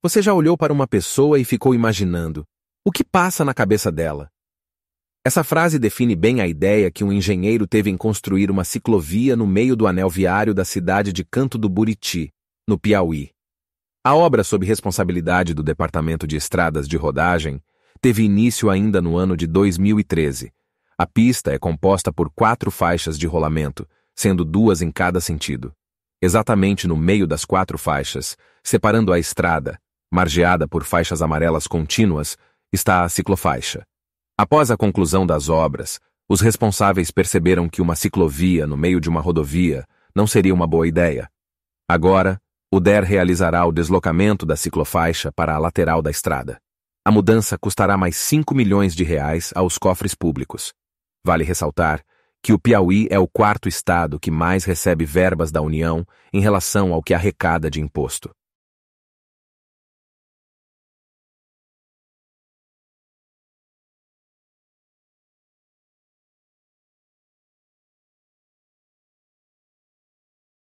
Você já olhou para uma pessoa e ficou imaginando o que passa na cabeça dela? Essa frase define bem a ideia que um engenheiro teve em construir uma ciclovia no meio do anel viário da cidade de Canto do Buriti, no Piauí. A obra, sob responsabilidade do Departamento de Estradas de Rodagem, teve início ainda no ano de 2013. A pista é composta por quatro faixas de rolamento, sendo duas em cada sentido. Exatamente no meio das quatro faixas, separando a estrada, margeada por faixas amarelas contínuas, está a ciclofaixa. Após a conclusão das obras, os responsáveis perceberam que uma ciclovia no meio de uma rodovia não seria uma boa ideia. Agora, o DER realizará o deslocamento da ciclofaixa para a lateral da estrada. A mudança custará mais 5 milhões de reais aos cofres públicos. Vale ressaltar que o Piauí é o quarto estado que mais recebe verbas da União em relação ao que arrecada de imposto.